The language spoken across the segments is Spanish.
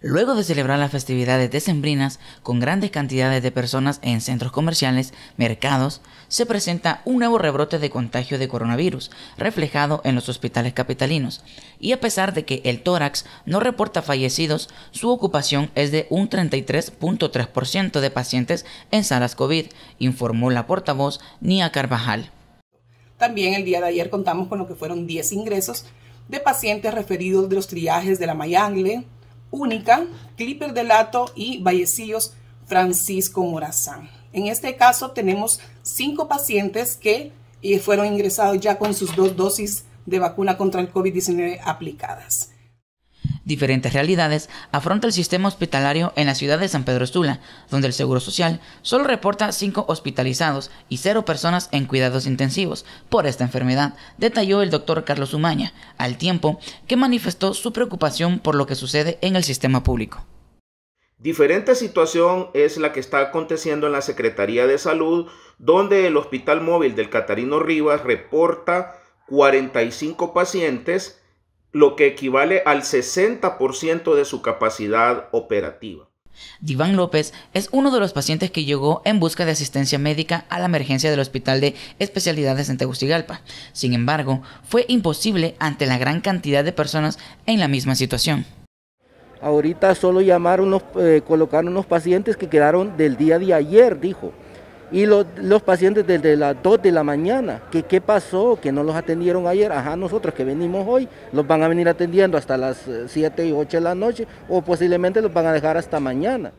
Luego de celebrar las festividades decembrinas con grandes cantidades de personas en centros comerciales, mercados, se presenta un nuevo rebrote de contagio de coronavirus, reflejado en los hospitales capitalinos. Y a pesar de que el tórax no reporta fallecidos, su ocupación es de un 33.3% de pacientes en salas COVID, informó la portavoz Nia Carvajal. También el día de ayer contamos con lo que fueron 10 ingresos de pacientes referidos de los triajes de la Mayangle, Única, Clipper de Lato y Vallecillos Francisco Morazán. En este caso tenemos cinco pacientes que eh, fueron ingresados ya con sus dos dosis de vacuna contra el COVID-19 aplicadas diferentes realidades afronta el sistema hospitalario en la ciudad de San Pedro Sula, donde el Seguro Social solo reporta 5 hospitalizados y 0 personas en cuidados intensivos por esta enfermedad, detalló el doctor Carlos Umaña, al tiempo que manifestó su preocupación por lo que sucede en el sistema público. Diferente situación es la que está aconteciendo en la Secretaría de Salud, donde el Hospital Móvil del Catarino Rivas reporta 45 pacientes lo que equivale al 60% de su capacidad operativa. Diván López es uno de los pacientes que llegó en busca de asistencia médica a la emergencia del Hospital de Especialidades en Tegucigalpa. Sin embargo, fue imposible ante la gran cantidad de personas en la misma situación. Ahorita solo llamaron, eh, colocaron unos pacientes que quedaron del día de ayer, dijo. Y los, pacientes desde las 2 de la mañana, que qué pasó, que no los atendieron ayer, ajá, nosotros que venimos hoy, los van a venir atendiendo hasta las 7 eh, y 8 de la noche o posiblemente los van a dejar hasta mañana.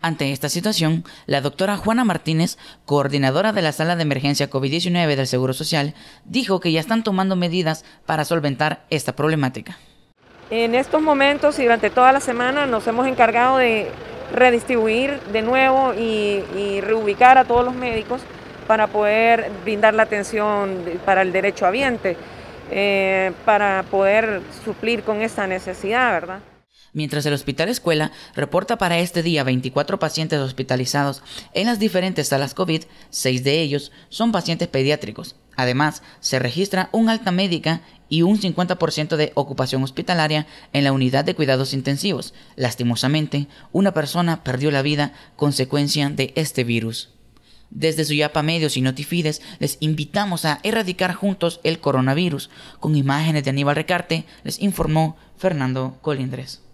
Ante esta situación, la doctora Juana Martínez, coordinadora de la sala de emergencia COVID-19 del Seguro Social, dijo que ya están tomando medidas para solventar esta problemática. En estos momentos y durante toda la semana nos hemos encargado de redistribuir de nuevo y, reubicar a todos los médicos para poder brindar la atención para el derecho habiente, eh, para poder suplir con esta necesidad, ¿verdad? Mientras el Hospital Escuela reporta para este día 24 pacientes hospitalizados en las diferentes salas COVID, 6 de ellos son pacientes pediátricos, Además, se registra un alta médica y un 50% de ocupación hospitalaria en la unidad de cuidados intensivos. Lastimosamente, una persona perdió la vida consecuencia de este virus. Desde Suyapa Medios y Notifides les invitamos a erradicar juntos el coronavirus. Con imágenes de Aníbal Recarte les informó Fernando Colindres.